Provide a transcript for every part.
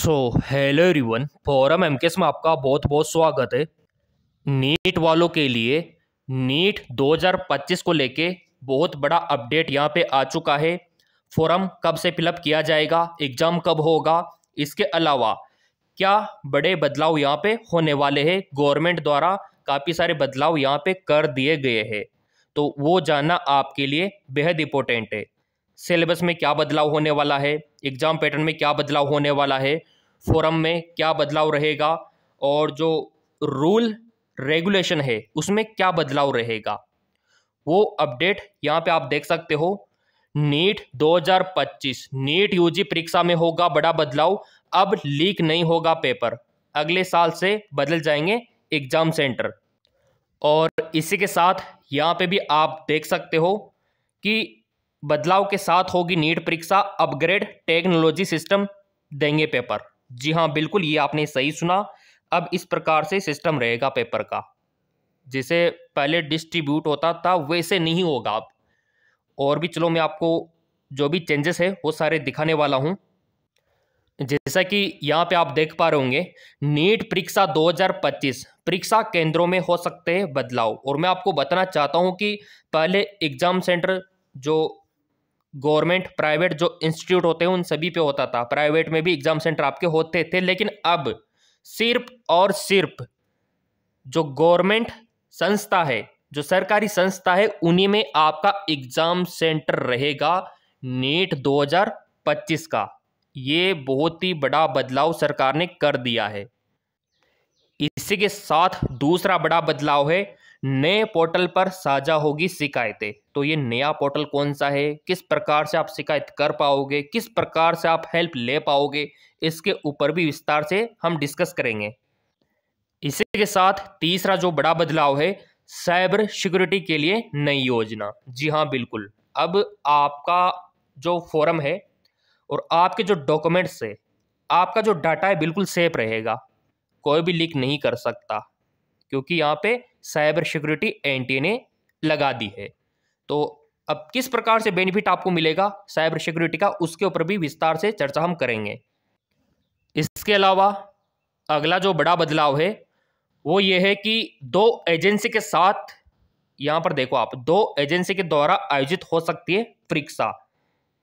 सो hello everyone forum MKS में आपका बहुत बहुत स्वागत है नीट वालों के लिए नीट 2025 को लेके बहुत बड़ा अपडेट यहाँ पे आ चुका है फोरम कब से फिलअप किया जाएगा एग्ज़ाम कब होगा इसके अलावा क्या बड़े बदलाव यहाँ पे होने वाले हैं गवर्नमेंट द्वारा काफ़ी सारे बदलाव यहाँ पे कर दिए गए हैं तो वो जानना आपके लिए बेहद इंपॉर्टेंट है सिलेबस में क्या बदलाव होने वाला है एग्ज़ाम पैटर्न में क्या बदलाव होने वाला है फोरम में क्या बदलाव रहेगा और जो रूल रेगुलेशन है उसमें क्या बदलाव रहेगा वो अपडेट यहाँ पे आप देख सकते हो नीट 2025 नीट यू परीक्षा में होगा बड़ा बदलाव अब लीक नहीं होगा पेपर अगले साल से बदल जाएंगे एग्जाम सेंटर और इसी के साथ यहाँ पे भी आप देख सकते हो कि बदलाव के साथ होगी नीट परीक्षा अपग्रेड टेक्नोलॉजी सिस्टम देंगे पेपर जी हाँ बिल्कुल ये आपने सही सुना अब इस प्रकार से सिस्टम रहेगा पेपर का जिसे पहले डिस्ट्रीब्यूट होता था वैसे नहीं होगा अब और भी चलो मैं आपको जो भी चेंजेस है वो सारे दिखाने वाला हूँ जैसा कि यहाँ पे आप देख पा रहे होंगे नीट परीक्षा 2025 परीक्षा केंद्रों में हो सकते हैं बदलाव और मैं आपको बताना चाहता हूँ कि पहले एग्ज़ाम सेंटर जो गवर्नमेंट प्राइवेट जो इंस्टीट्यूट होते हैं उन सभी पे होता था प्राइवेट में भी एग्जाम सेंटर आपके होते थे लेकिन अब सिर्फ और सिर्फ जो गवर्नमेंट संस्था है जो सरकारी संस्था है उन्हीं में आपका एग्जाम सेंटर रहेगा नीट 2025 का ये बहुत ही बड़ा बदलाव सरकार ने कर दिया है इसी के साथ दूसरा बड़ा बदलाव है नए पोर्टल पर साझा होगी शिकायतें तो ये नया पोर्टल कौन सा है किस प्रकार से आप शिकायत कर पाओगे किस प्रकार से आप हेल्प ले पाओगे इसके ऊपर भी विस्तार से हम डिस्कस करेंगे इसी के साथ तीसरा जो बड़ा बदलाव है साइबर सिक्योरिटी के लिए नई योजना जी हाँ बिल्कुल अब आपका जो फॉरम है और आपके जो डॉक्यूमेंट्स है आपका जो डाटा है बिल्कुल सेफ रहेगा कोई भी लीक नहीं कर सकता क्योंकि यहाँ पे साइबर सिक्योरिटी एंटी ने लगा दी है तो अब किस प्रकार से बेनिफिट आपको मिलेगा साइबर सिक्योरिटी का उसके ऊपर भी विस्तार से चर्चा हम करेंगे इसके अलावा अगला जो बड़ा बदलाव है वो ये है कि दो एजेंसी के साथ यहाँ पर देखो आप दो एजेंसी के द्वारा आयोजित हो सकती है परीक्षा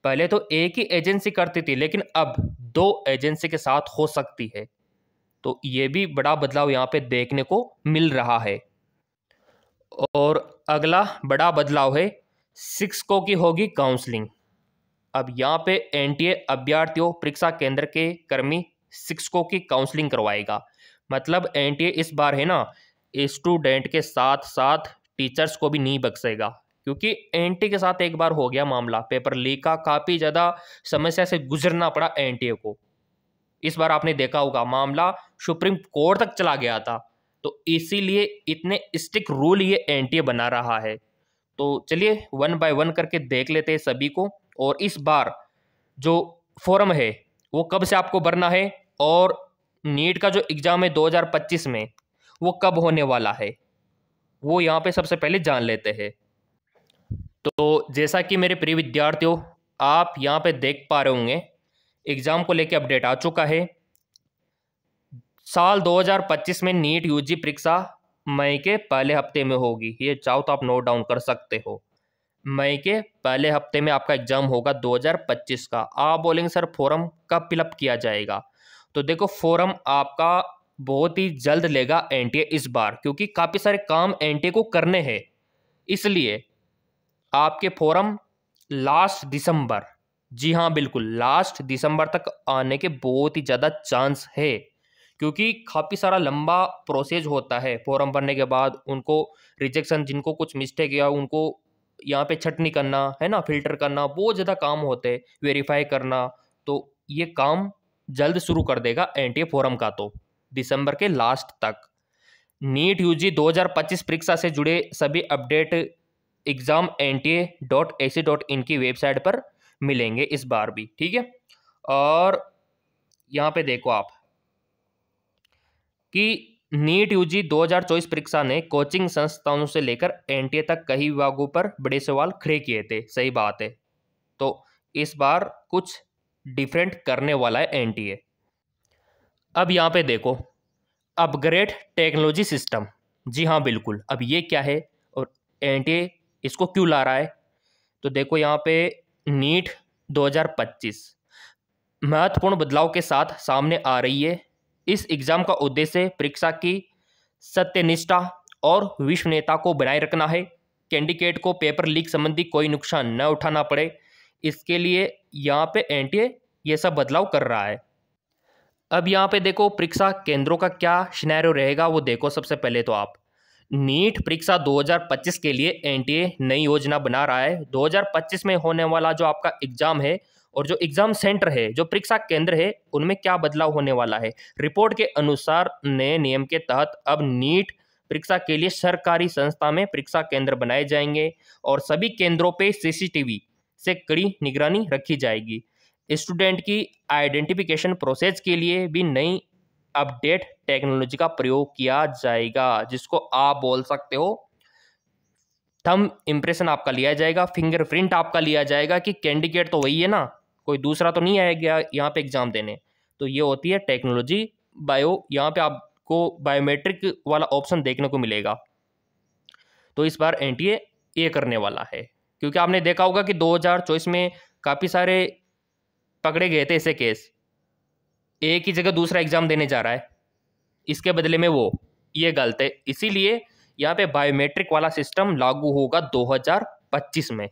पहले तो एक ही एजेंसी करती थी लेकिन अब दो एजेंसी के साथ हो सकती है तो ये भी बड़ा बदलाव यहाँ पे देखने को मिल रहा है और अगला बड़ा बदलाव है सिक्स को की होगी काउंसलिंग अब यहाँ पे एनटीए अभ्यर्थियों परीक्षा केंद्र के कर्मी सिक्स को की काउंसलिंग करवाएगा मतलब एनटीए इस बार है ना स्टूडेंट के साथ साथ टीचर्स को भी नहीं बख्सेगा क्योंकि एनटीए के साथ एक बार हो गया मामला पेपर लीक का काफ़ी ज़्यादा समस्या से गुजरना पड़ा एनटीए को इस बार आपने देखा होगा मामला सुप्रीम कोर्ट तक चला गया था तो इसीलिए इतने स्टिक रूल ये एनटीए बना रहा है तो चलिए वन बाय वन करके देख लेते हैं सभी को और इस बार जो फॉर्म है वो कब से आपको भरना है और नीट का जो एग्ज़ाम है 2025 में वो कब होने वाला है वो यहाँ पे सबसे पहले जान लेते हैं तो जैसा कि मेरे प्रिय विद्यार्थियों आप यहाँ पे देख पा रहे होंगे एग्ज़ाम को लेकर अपडेट आ चुका है साल 2025 में नीट यूजी परीक्षा मई के पहले हफ्ते में होगी ये चाहो तो आप नोट डाउन कर सकते हो मई के पहले हफ्ते में आपका एग्ज़ाम होगा 2025 का आप बोलेंगे सर फोरम कब फिलअप किया जाएगा तो देखो फोरम आपका बहुत ही जल्द लेगा एन इस बार क्योंकि काफ़ी सारे काम एन को करने हैं इसलिए आपके फोरम लास्ट दिसंबर जी हाँ बिल्कुल लास्ट दिसंबर तक आने के बहुत ही ज़्यादा चांस है क्योंकि काफ़ी सारा लंबा प्रोसेस होता है फॉर्म भरने के बाद उनको रिजेक्शन जिनको कुछ मिस्टेक या उनको यहाँ पे छटनी करना है ना फिल्टर करना बहुत ज़्यादा काम होते हैं वेरीफाई करना तो ये काम जल्द शुरू कर देगा एन टी फोरम का तो दिसंबर के लास्ट तक नीट यू जी दो परीक्षा से जुड़े सभी update exam N T dot A C dot in की वेबसाइट पर मिलेंगे इस बार भी ठीक है और यहाँ पे देखो आप कि नीट हजार 2024 परीक्षा ने कोचिंग संस्थानों से लेकर एनटीए तक कई विभागों पर बड़े सवाल खड़े किए थे सही बात है तो इस बार कुछ डिफरेंट करने वाला है एनटीए अब यहाँ पे देखो अपग्रेड टेक्नोलॉजी सिस्टम जी हाँ बिल्कुल अब ये क्या है और एनटीए इसको क्यों ला रहा है तो देखो यहाँ पे नीट 2025 महत्वपूर्ण बदलाव के साथ सामने आ रही है इस एग्ज़ाम का उद्देश्य परीक्षा की सत्यनिष्ठा और विश्वनीयता को बनाए रखना है कैंडिडेट को पेपर लीक संबंधी कोई नुकसान न उठाना पड़े इसके लिए यहाँ पे एनटीए ये सब बदलाव कर रहा है अब यहाँ पे देखो परीक्षा केंद्रों का क्या स्नैरो रहेगा वो देखो सबसे पहले तो आप नीट परीक्षा 2025 के लिए एनटीए नई योजना बना रहा है 2025 में होने वाला जो आपका एग्जाम है और जो एग्जाम सेंटर है जो परीक्षा केंद्र है उनमें क्या बदलाव होने वाला है रिपोर्ट के अनुसार नए नियम के तहत अब नीट परीक्षा के लिए सरकारी संस्था में परीक्षा केंद्र बनाए जाएंगे और सभी केंद्रों पर सीसीटीवी से कड़ी निगरानी रखी जाएगी स्टूडेंट की आइडेंटिफिकेशन प्रोसेस के लिए भी नई अपडेट टेक्नोलॉजी का प्रयोग किया जाएगा जिसको आप बोल सकते हो थम इम्प्रेशन आपका लिया जाएगा फिंगरप्रिंट आपका लिया जाएगा कि कैंडिडेट तो वही है ना कोई दूसरा तो नहीं आएगा यहाँ पे एग्ज़ाम देने तो ये होती है टेक्नोलॉजी बायो यहाँ पे आपको बायोमेट्रिक वाला ऑप्शन देखने को मिलेगा तो इस बार एन ये करने वाला है क्योंकि आपने देखा होगा कि दो में काफ़ी सारे पकड़े गए थे ऐसे केस ए की जगह दूसरा एग्ज़ाम देने जा रहा है इसके बदले में वो ये गलत है इसीलिए यहाँ पे बायोमेट्रिक वाला सिस्टम लागू होगा 2025 में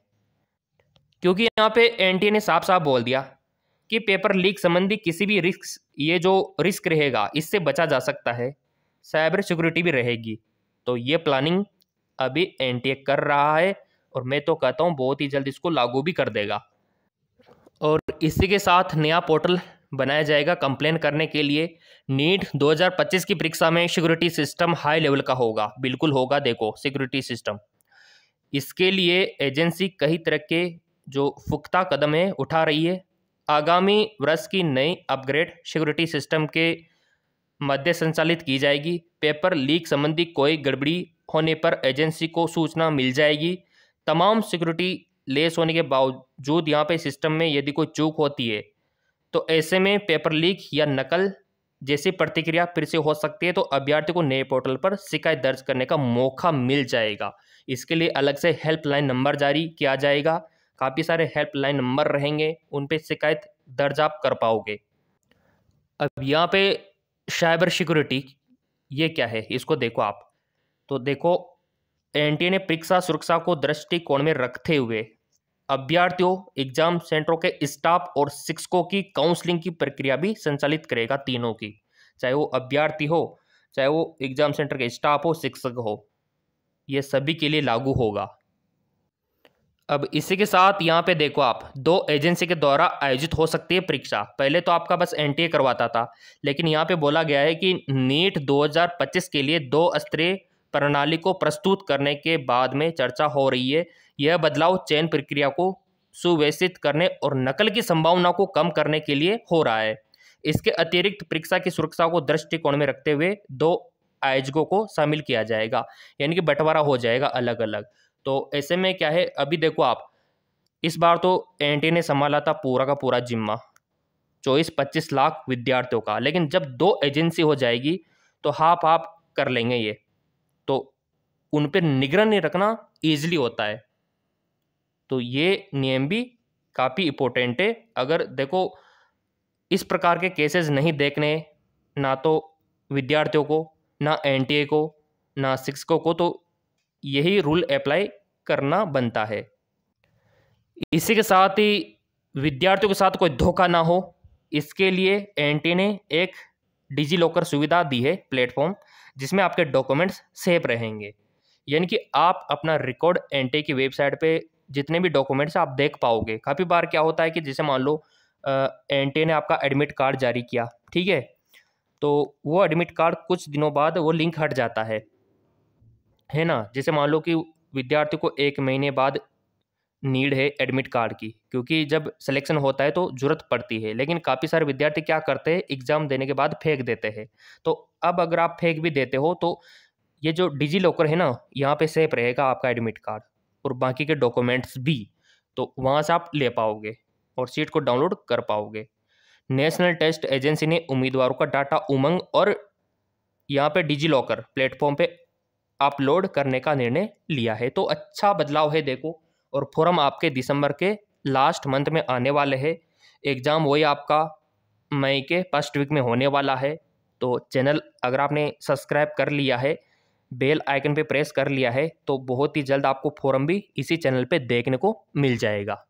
क्योंकि यहाँ पे एनटीए ने साफ साफ बोल दिया कि पेपर लीक संबंधी किसी भी रिस्क ये जो रिस्क रहेगा इससे बचा जा सकता है साइबर सिक्योरिटी भी रहेगी तो ये प्लानिंग अभी एन कर रहा है और मैं तो कहता हूँ बहुत ही जल्द इसको लागू भी कर देगा और इसी के साथ नया पोर्टल बनाया जाएगा कंप्लेन करने के लिए नीट 2025 की परीक्षा में सिक्योरिटी सिस्टम हाई लेवल का होगा बिल्कुल होगा देखो सिक्योरिटी सिस्टम इसके लिए एजेंसी कई तरह के जो पुख्ता कदम है उठा रही है आगामी वर्ष की नई अपग्रेड सिक्योरिटी सिस्टम के मध्य संचालित की जाएगी पेपर लीक संबंधी कोई गड़बड़ी होने पर एजेंसी को सूचना मिल जाएगी तमाम सिक्योरिटी लेस होने के बावजूद यहाँ पे सिस्टम में यदि कोई चूक होती है तो ऐसे में पेपर लीक या नकल जैसी प्रतिक्रिया फिर से हो सकती है तो अभ्यर्थी को नए पोर्टल पर शिकायत दर्ज करने का मौका मिल जाएगा इसके लिए अलग से हेल्पलाइन नंबर जारी किया जाएगा काफ़ी सारे हेल्पलाइन नंबर रहेंगे उन पर शिकायत दर्ज आप कर पाओगे अब यहाँ पे साइबर सिक्योरिटी ये क्या है इसको देखो आप तो देखो एनटीए ने परीक्षा सुरक्षा को दृष्टिकोण में रखते हुए अभ्यर्थियों एग्जाम सेंटरों के स्टाफ और शिक्षकों की काउंसलिंग की प्रक्रिया भी संचालित करेगा तीनों की चाहे वो अभ्यर्थी हो चाहे वो एग्जाम सेंटर के स्टाफ हो शिक्षक हो ये सभी के लिए लागू होगा अब इसी के साथ यहाँ पे देखो आप दो एजेंसी के द्वारा आयोजित हो सकती है परीक्षा पहले तो आपका बस एन करवाता था लेकिन यहाँ पे बोला गया है कि नीट 2025 के लिए दो स्तरीय प्रणाली को प्रस्तुत करने के बाद में चर्चा हो रही है यह बदलाव चयन प्रक्रिया को सुव्यवस्थित करने और नकल की संभावना को कम करने के लिए हो रहा है इसके अतिरिक्त परीक्षा की सुरक्षा को दृष्टिकोण में रखते हुए दो आयोजकों को शामिल किया जाएगा यानी कि बंटवारा हो जाएगा अलग अलग तो ऐसे में क्या है अभी देखो आप इस बार तो एन ने संभाला था पूरा का पूरा जिम्मा चौबीस पच्चीस लाख विद्यार्थियों का लेकिन जब दो एजेंसी हो जाएगी तो हाफ हाफ कर लेंगे ये उन पर नहीं रखना ईजिली होता है तो ये नियम भी काफ़ी इम्पोर्टेंट है अगर देखो इस प्रकार के केसेस नहीं देखने ना तो विद्यार्थियों को ना एनटीए को ना शिक्षकों को तो यही रूल अप्लाई करना बनता है इसी के साथ ही विद्यार्थियों के साथ कोई धोखा ना हो इसके लिए एनटीए ने एक डिजी लॉकर सुविधा दी है प्लेटफॉर्म जिसमें आपके डॉक्यूमेंट्स सेफ रहेंगे यानी कि आप अपना रिकॉर्ड एंटे की वेबसाइट पे जितने भी डॉक्यूमेंट्स आप देख पाओगे काफ़ी बार क्या होता है कि जैसे मान लो एंटे ने आपका एडमिट कार्ड जारी किया ठीक है तो वो एडमिट कार्ड कुछ दिनों बाद वो लिंक हट जाता है है ना जैसे मान लो कि विद्यार्थी को एक महीने बाद नीड है एडमिट कार्ड की क्योंकि जब सिलेक्शन होता है तो ज़रूरत पड़ती है लेकिन काफ़ी सारे विद्यार्थी क्या करते हैं एग्ज़ाम देने के बाद फेंक देते हैं तो अब अगर आप फेंक भी देते हो तो ये जो डिजी लॉकर है ना यहाँ पे सेफ रहेगा आपका एडमिट कार्ड और बाकी के डॉक्यूमेंट्स भी तो वहाँ से आप ले पाओगे और सीट को डाउनलोड कर पाओगे नेशनल टेस्ट एजेंसी ने उम्मीदवारों का डाटा उमंग और यहाँ पे डिजी लॉकर प्लेटफॉर्म पे अपलोड करने का निर्णय लिया है तो अच्छा बदलाव है देखो और फॉर्म आपके दिसंबर के लास्ट मंथ में आने वाले है एग्ज़ाम वही आपका मई के फर्स्ट वीक में होने वाला है तो चैनल अगर आपने सब्सक्राइब कर लिया है बेल आइकन पे प्रेस कर लिया है तो बहुत ही जल्द आपको फोरम भी इसी चैनल पे देखने को मिल जाएगा